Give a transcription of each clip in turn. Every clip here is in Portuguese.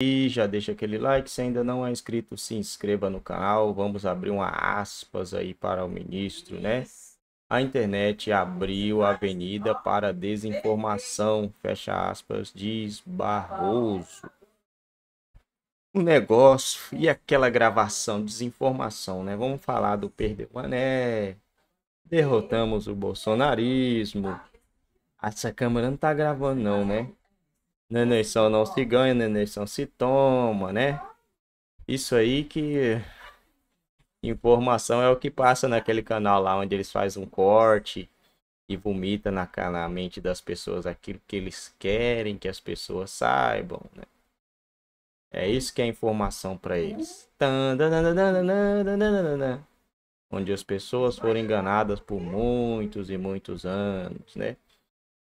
E já deixa aquele like, se ainda não é inscrito, se inscreva no canal. Vamos abrir uma aspas aí para o ministro, né? A internet abriu a avenida para desinformação, fecha aspas, diz Barroso. O negócio e aquela gravação, desinformação, né? Vamos falar do Perdeu Mané, derrotamos o bolsonarismo. Essa câmera não tá gravando não, né? Na eleição não se ganha, na eleição se toma, né? Isso aí que informação é o que passa naquele canal lá onde eles fazem um corte e vomita na, na mente das pessoas aquilo que eles querem que as pessoas saibam, né? É isso que é informação para eles. Onde as pessoas foram enganadas por muitos e muitos anos, né?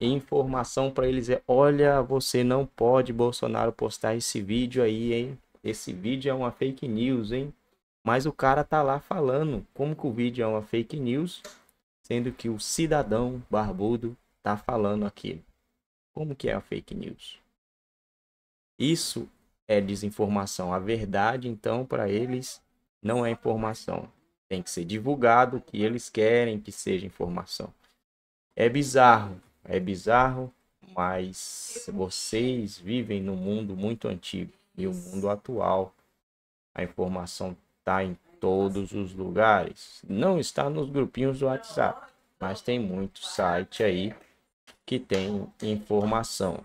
informação para eles é: olha, você não pode, Bolsonaro, postar esse vídeo aí, hein? Esse vídeo é uma fake news, hein? Mas o cara tá lá falando como que o vídeo é uma fake news, sendo que o cidadão barbudo tá falando aqui Como que é a fake news? Isso é desinformação. A verdade, então, para eles não é informação. Tem que ser divulgado que eles querem que seja informação. É bizarro é uhum. bizarro, mas vocês vivem num mundo muito antigo e o mundo atual. A informação está em todos os lugares. Não está nos grupinhos do WhatsApp, mas tem muito site aí que tem informação.